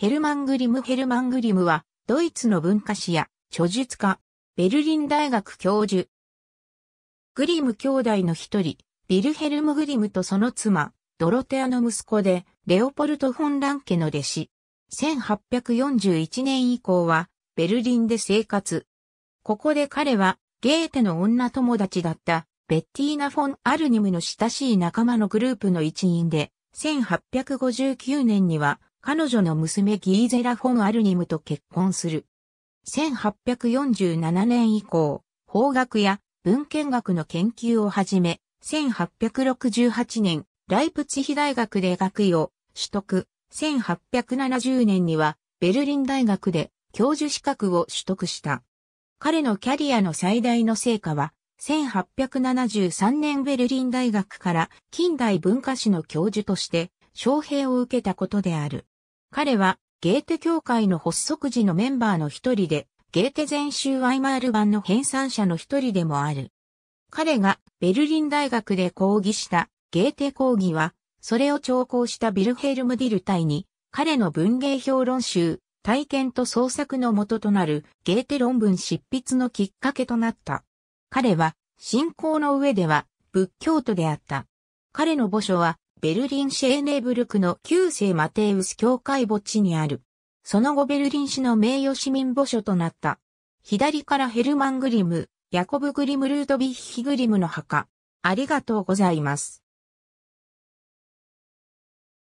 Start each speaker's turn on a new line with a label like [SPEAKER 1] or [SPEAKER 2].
[SPEAKER 1] ヘルマン・グリム・ヘルマン・グリムは、ドイツの文化史や著述家、
[SPEAKER 2] ベルリン大学教授。グリム兄弟の一人、ビルヘルム・グリムとその妻、ドロテアの息子で、レオポルト・フォン・ラン家の弟子。1841年以降は、ベルリンで生活。ここで彼は、ゲーテの女友達だった、ベッティーナ・フォン・アルニムの親しい仲間のグループの一員で、1859年には、彼女の娘ギーゼラ・フォン・アルニムと結婚する。1847年以降、法学や文献学の研究をはじめ、1868年、ライプツヒ大学で学位を取得、1870年にはベルリン大学で教授資格を取得した。彼のキャリアの最大の成果は、1873年ベルリン大学から近代文化史の教授として招聘を受けたことである。彼はゲーテ協会の発足時のメンバーの一人で、ゲーテ全集ワイマール版の編纂者の一人でもある。彼がベルリン大学で講義したゲーテ講義は、それを調校したビルヘルム・ディルタイに、彼の文芸評論集、体験と創作の元となるゲーテ論文執筆のきっかけとなった。彼は信仰の上では仏教徒であった。彼の墓所は、ベルリン市エーネブルクの旧世マテウス教会墓地にある。その後ベルリン市の名誉市民墓所となった。左か
[SPEAKER 1] らヘルマン・グリム、ヤコブ・グリム・ルートビッヒ・グリムの墓。ありがとうございます。